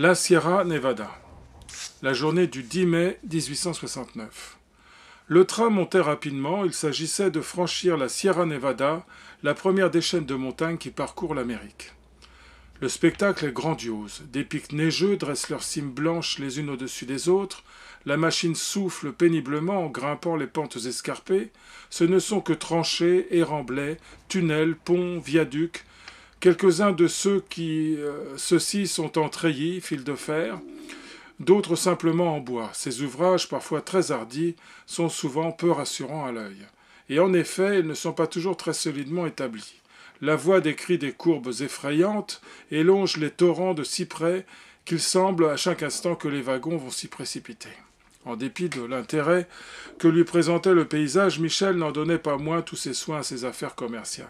La Sierra Nevada, la journée du 10 mai 1869. Le train montait rapidement, il s'agissait de franchir la Sierra Nevada, la première des chaînes de montagnes qui parcourt l'Amérique. Le spectacle est grandiose. Des pics neigeux dressent leurs cimes blanches les unes au-dessus des autres, la machine souffle péniblement en grimpant les pentes escarpées, ce ne sont que tranchées et tunnels, ponts, viaducs, Quelques-uns de ceux qui, euh, ceux-ci sont en treillis, fil de fer, d'autres simplement en bois. Ces ouvrages, parfois très hardis, sont souvent peu rassurants à l'œil. Et en effet, ils ne sont pas toujours très solidement établis. La voie décrit des courbes effrayantes et longe les torrents de si près qu'il semble à chaque instant que les wagons vont s'y précipiter. En dépit de l'intérêt que lui présentait le paysage, Michel n'en donnait pas moins tous ses soins à ses affaires commerciales.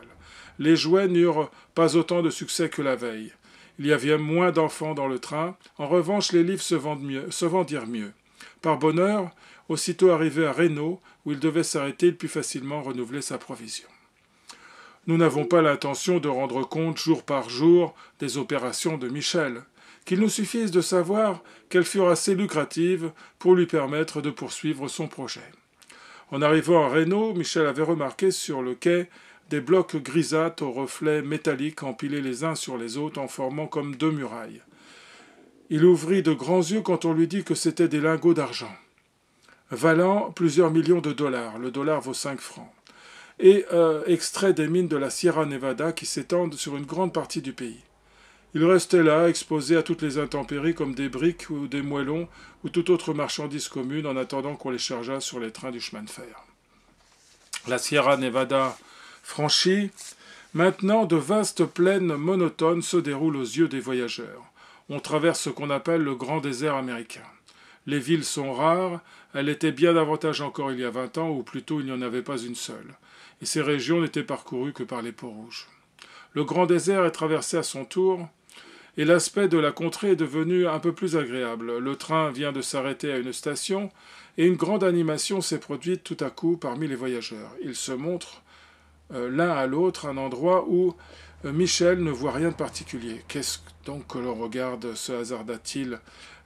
Les jouets n'eurent pas autant de succès que la veille. Il y avait moins d'enfants dans le train. En revanche, les livres se, vendirent mieux. Par bonheur, aussitôt arrivé à Reno, où il devait s'arrêter, il put facilement renouveler sa provision. Nous n'avons pas l'intention de rendre compte jour par jour des opérations de Michel qu'il nous suffise de savoir qu'elles furent assez lucratives pour lui permettre de poursuivre son projet. En arrivant à Reno, Michel avait remarqué sur le quai des blocs grisâtres aux reflets métalliques empilés les uns sur les autres en formant comme deux murailles. Il ouvrit de grands yeux quand on lui dit que c'était des lingots d'argent, valant plusieurs millions de dollars, le dollar vaut cinq francs, et euh, extrait extraits des mines de la Sierra Nevada qui s'étendent sur une grande partie du pays. Ils restaient là, exposés à toutes les intempéries comme des briques ou des moellons ou toute autre marchandise commune en attendant qu'on les chargeât sur les trains du chemin de fer. La Sierra Nevada franchie, maintenant de vastes plaines monotones se déroulent aux yeux des voyageurs. On traverse ce qu'on appelle le grand désert américain. Les villes sont rares, elles étaient bien davantage encore il y a vingt ans, ou plutôt il n'y en avait pas une seule, et ces régions n'étaient parcourues que par les peaux rouges. Le grand désert est traversé à son tour et l'aspect de la contrée est devenu un peu plus agréable. Le train vient de s'arrêter à une station, et une grande animation s'est produite tout à coup parmi les voyageurs. Ils se montrent euh, l'un à l'autre un endroit où euh, Michel ne voit rien de particulier. Qu'est-ce donc que l'on regarde se hasarda-t-il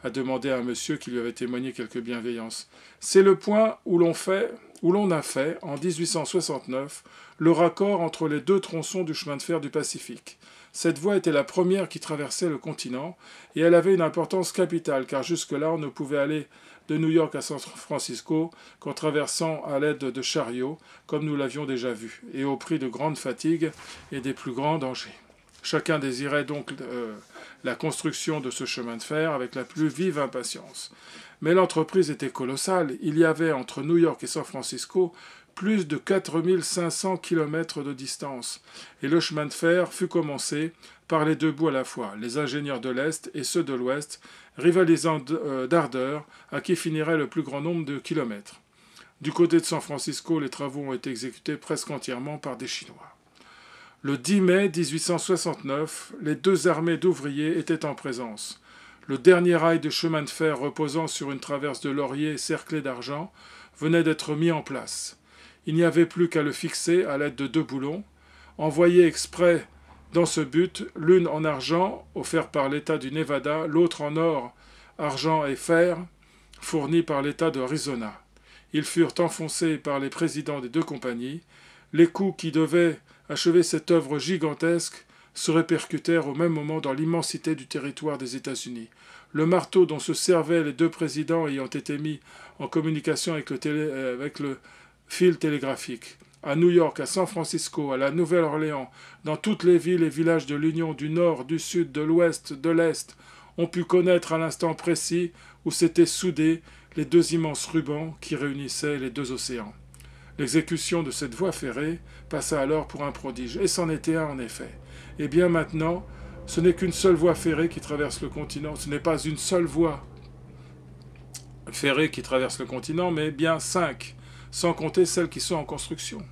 à demander à un monsieur qui lui avait témoigné quelque bienveillance. C'est le point où l'on fait où l'on a fait, en 1869, le raccord entre les deux tronçons du chemin de fer du Pacifique. Cette voie était la première qui traversait le continent, et elle avait une importance capitale, car jusque-là on ne pouvait aller de New York à San Francisco qu'en traversant à l'aide de chariots, comme nous l'avions déjà vu, et au prix de grandes fatigues et des plus grands dangers. Chacun désirait donc euh, la construction de ce chemin de fer avec la plus vive impatience. Mais l'entreprise était colossale. Il y avait entre New York et San Francisco plus de 4500 kilomètres de distance. Et le chemin de fer fut commencé par les deux bouts à la fois, les ingénieurs de l'Est et ceux de l'Ouest, rivalisant euh, d'ardeur à qui finirait le plus grand nombre de kilomètres. Du côté de San Francisco, les travaux ont été exécutés presque entièrement par des Chinois. Le 10 mai 1869, les deux armées d'ouvriers étaient en présence. Le dernier rail de chemin de fer reposant sur une traverse de laurier cerclée d'argent venait d'être mis en place. Il n'y avait plus qu'à le fixer à l'aide de deux boulons, envoyés exprès dans ce but, l'une en argent, offert par l'État du Nevada, l'autre en or, argent et fer, fourni par l'État de Arizona. Ils furent enfoncés par les présidents des deux compagnies. Les coups qui devaient achever cette œuvre gigantesque, se répercutèrent au même moment dans l'immensité du territoire des États-Unis. Le marteau dont se servaient les deux présidents ayant été mis en communication avec le, euh, avec le fil télégraphique. À New York, à San Francisco, à la Nouvelle-Orléans, dans toutes les villes et villages de l'Union, du Nord, du Sud, de l'Ouest, de l'Est, on put connaître à l'instant précis où s'étaient soudés les deux immenses rubans qui réunissaient les deux océans. L'exécution de cette voie ferrée passa alors pour un prodige, et c'en était un en effet. Et eh bien maintenant, ce n'est qu'une seule voie ferrée qui traverse le continent, ce n'est pas une seule voie ferrée qui traverse le continent, mais bien cinq, sans compter celles qui sont en construction.